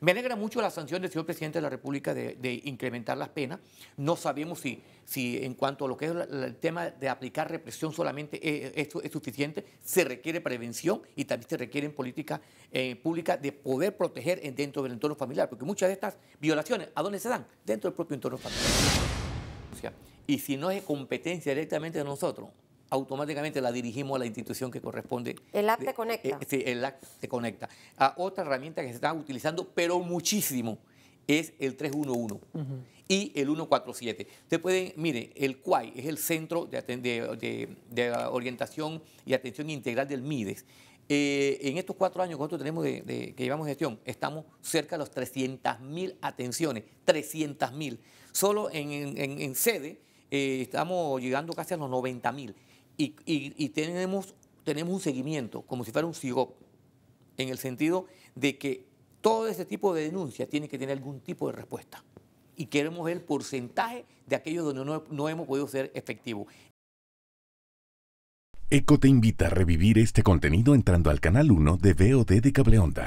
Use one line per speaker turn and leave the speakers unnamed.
Me alegra mucho la sanción del señor presidente de la República de, incrementar las penas. No sabemos si, si, en cuanto a lo que es el tema de aplicar represión solamente eh, eh, esto es suficiente. Se requiere prevención y también se requiere políticas eh, pública de poder proteger dentro del entorno familiar, porque muchas de estas violaciones, ¿a dónde se dan? Dentro del propio entorno familiar. Y si no es competencia directamente de nosotros, automáticamente la dirigimos a la institución que corresponde. El app te conecta. Eh, eh, sí, el app te conecta. A otra herramienta que se está utilizando, pero muchísimo, es el 311 y el 147. Ustedes pueden, mire, el CUAI es el Centro de, Orientación y Atención Integral del MIDES. Eh, en estos cuatro años que tenemos de, que llevamos gestión, estamos cerca de los 300.000 atenciones, 300.000. Solo en sede eh, estamos llegando casi a los 90 mil y, tenemos, tenemos un seguimiento, como si fuera un SIGOP, en el sentido de que todo ese tipo de denuncias tiene que tener algún tipo de respuesta. Y queremos el porcentaje de aquellos donde no, no hemos podido ser efectivos. ECO te invita a revivir este contenido entrando al canal 1 de VOD de Cableonda.